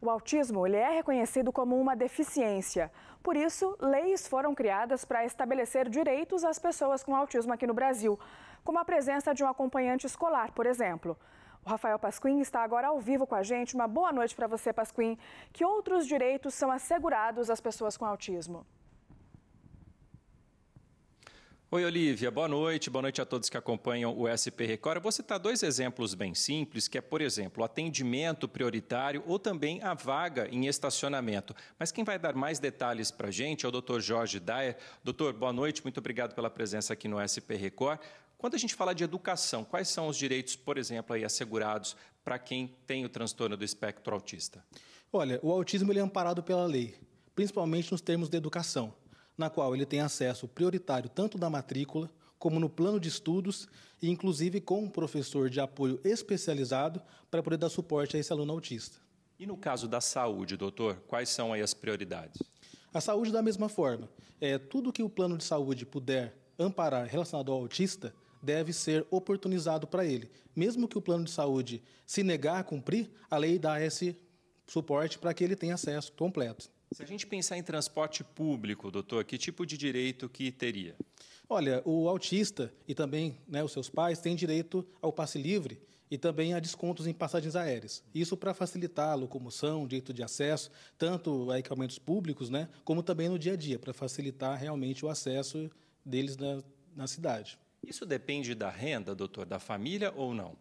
O autismo ele é reconhecido como uma deficiência. Por isso, leis foram criadas para estabelecer direitos às pessoas com autismo aqui no Brasil, como a presença de um acompanhante escolar, por exemplo. O Rafael Pasquim está agora ao vivo com a gente. Uma boa noite para você, Pasquim. Que outros direitos são assegurados às pessoas com autismo? Oi, Olivia, boa noite. Boa noite a todos que acompanham o SP Record. Eu vou citar dois exemplos bem simples, que é, por exemplo, o atendimento prioritário ou também a vaga em estacionamento. Mas quem vai dar mais detalhes para a gente é o Dr. Jorge Dyer. Doutor, boa noite, muito obrigado pela presença aqui no SP Record. Quando a gente fala de educação, quais são os direitos, por exemplo, aí assegurados para quem tem o transtorno do espectro autista? Olha, o autismo ele é amparado pela lei, principalmente nos termos de educação na qual ele tem acesso prioritário tanto da matrícula como no plano de estudos e inclusive com um professor de apoio especializado para poder dar suporte a esse aluno autista. E no caso da saúde, doutor, quais são aí as prioridades? A saúde da mesma forma. É, tudo que o plano de saúde puder amparar relacionado ao autista deve ser oportunizado para ele. Mesmo que o plano de saúde se negar a cumprir, a lei dá esse suporte para que ele tenha acesso completo. Se a gente pensar em transporte público, doutor, que tipo de direito que teria? Olha, o autista e também né, os seus pais têm direito ao passe livre e também a descontos em passagens aéreas. Isso para facilitar a locomoção, direito de acesso, tanto a equipamentos públicos, né, como também no dia a dia, para facilitar realmente o acesso deles na, na cidade. Isso depende da renda, doutor, da família ou não?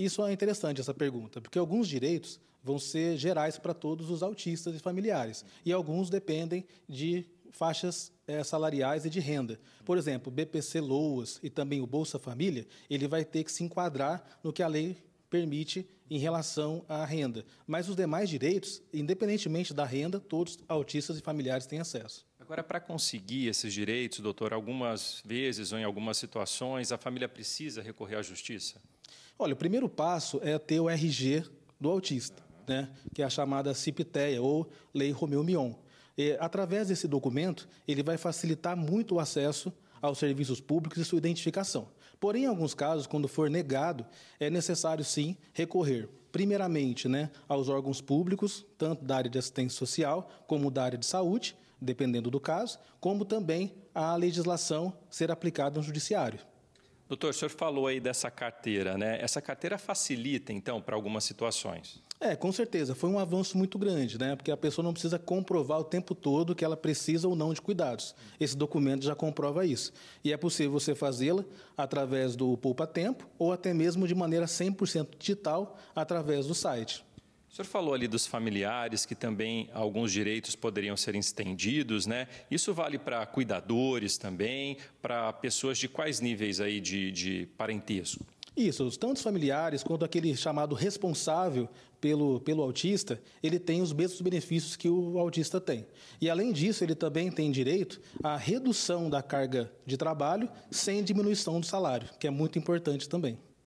Isso é interessante, essa pergunta, porque alguns direitos vão ser gerais para todos os autistas e familiares, e alguns dependem de faixas é, salariais e de renda. Por exemplo, BPC Loas e também o Bolsa Família, ele vai ter que se enquadrar no que a lei permite em relação à renda. Mas os demais direitos, independentemente da renda, todos autistas e familiares têm acesso. Agora, para conseguir esses direitos, doutor, algumas vezes ou em algumas situações, a família precisa recorrer à justiça? Olha, o primeiro passo é ter o RG do autista, uhum. né, que é a chamada CIPTEA, ou Lei Romeu Mion. E, através desse documento, ele vai facilitar muito o acesso aos serviços públicos e sua identificação. Porém, em alguns casos, quando for negado, é necessário sim recorrer, primeiramente, né, aos órgãos públicos, tanto da área de assistência social como da área de saúde, dependendo do caso, como também a legislação ser aplicada no judiciário. Doutor, o senhor falou aí dessa carteira, né? Essa carteira facilita, então, para algumas situações? É, com certeza. Foi um avanço muito grande, né? Porque a pessoa não precisa comprovar o tempo todo que ela precisa ou não de cuidados. Esse documento já comprova isso. E é possível você fazê-la através do Poupa Tempo ou até mesmo de maneira 100% digital através do site. O senhor falou ali dos familiares que também alguns direitos poderiam ser estendidos, né? Isso vale para cuidadores também, para pessoas de quais níveis aí de, de parentesco? Isso, tanto os familiares quanto aquele chamado responsável pelo, pelo autista, ele tem os mesmos benefícios que o autista tem. E além disso, ele também tem direito à redução da carga de trabalho sem diminuição do salário, que é muito importante também.